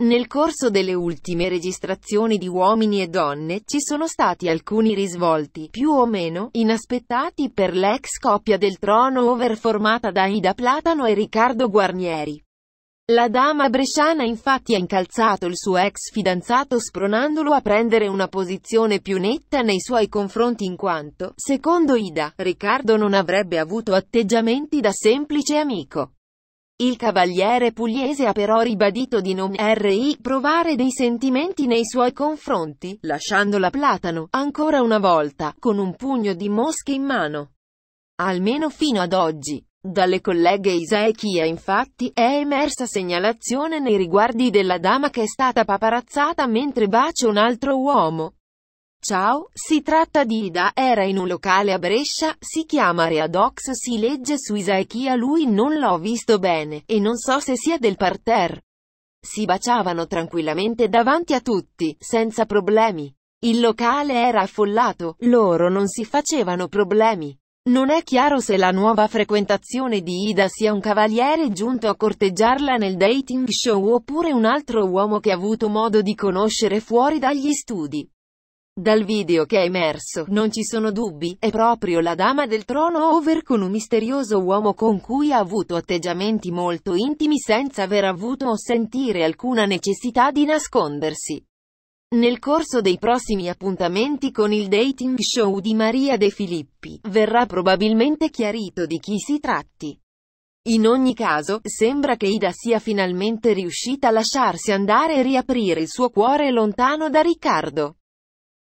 Nel corso delle ultime registrazioni di uomini e donne ci sono stati alcuni risvolti, più o meno, inaspettati per l'ex coppia del trono over formata da Ida Platano e Riccardo Guarnieri. La dama bresciana infatti ha incalzato il suo ex fidanzato spronandolo a prendere una posizione più netta nei suoi confronti in quanto, secondo Ida, Riccardo non avrebbe avuto atteggiamenti da semplice amico. Il cavaliere pugliese ha però ribadito di non ri provare dei sentimenti nei suoi confronti, lasciandola Platano, ancora una volta, con un pugno di mosche in mano. Almeno fino ad oggi. Dalle colleghe Isaechia infatti è emersa segnalazione nei riguardi della dama che è stata paparazzata mentre bacia un altro uomo, Ciao, si tratta di Ida, era in un locale a Brescia, si chiama Readox, si legge su Isaichia lui non l'ho visto bene, e non so se sia del parterre. Si baciavano tranquillamente davanti a tutti, senza problemi. Il locale era affollato, loro non si facevano problemi. Non è chiaro se la nuova frequentazione di Ida sia un cavaliere giunto a corteggiarla nel dating show oppure un altro uomo che ha avuto modo di conoscere fuori dagli studi. Dal video che è emerso, non ci sono dubbi, è proprio la dama del trono over con un misterioso uomo con cui ha avuto atteggiamenti molto intimi senza aver avuto o sentire alcuna necessità di nascondersi. Nel corso dei prossimi appuntamenti con il dating show di Maria De Filippi, verrà probabilmente chiarito di chi si tratti. In ogni caso, sembra che Ida sia finalmente riuscita a lasciarsi andare e riaprire il suo cuore lontano da Riccardo.